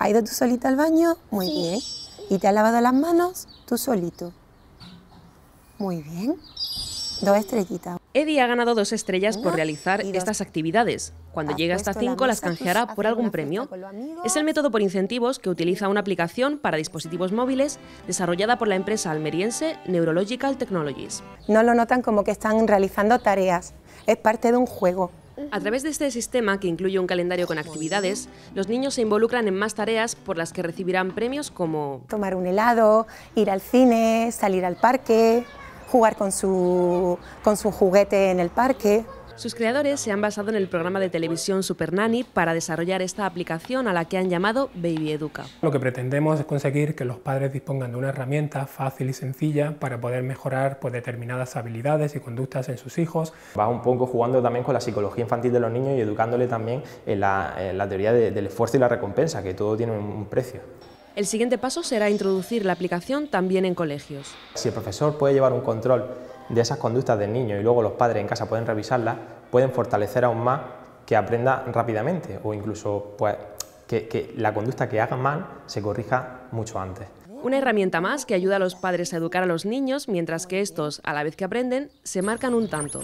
¿Has ido tú solita al baño? Muy bien. ¿Y te has lavado las manos? Tú solito. Muy bien. Dos estrellitas. Eddie ha ganado dos estrellas por ah, realizar estas actividades. Cuando llega hasta cinco, las pues, canjeará por algún premio. Es el método por incentivos que utiliza una aplicación para dispositivos móviles desarrollada por la empresa almeriense Neurological Technologies. No lo notan como que están realizando tareas. Es parte de un juego. A través de este sistema, que incluye un calendario con actividades, los niños se involucran en más tareas por las que recibirán premios como... Tomar un helado, ir al cine, salir al parque, jugar con su, con su juguete en el parque. Sus creadores se han basado en el programa de televisión Super Nanny para desarrollar esta aplicación a la que han llamado Baby Educa. Lo que pretendemos es conseguir que los padres dispongan de una herramienta fácil y sencilla para poder mejorar pues, determinadas habilidades y conductas en sus hijos. Va un poco jugando también con la psicología infantil de los niños y educándole también en la, teoría del esfuerzo y la recompensa, que todo tiene un precio. El siguiente paso será introducir la aplicación también en colegios. Si el profesor puede llevar un control de esas conductas del niño y luego los padres en casa pueden revisarlas, pueden fortalecer aún más que aprenda rápidamente o incluso pues, que, que la conducta que haga mal se corrija mucho antes. Una herramienta más que ayuda a los padres a educar a los niños mientras que estos, a la vez que aprenden, se marcan un tanto.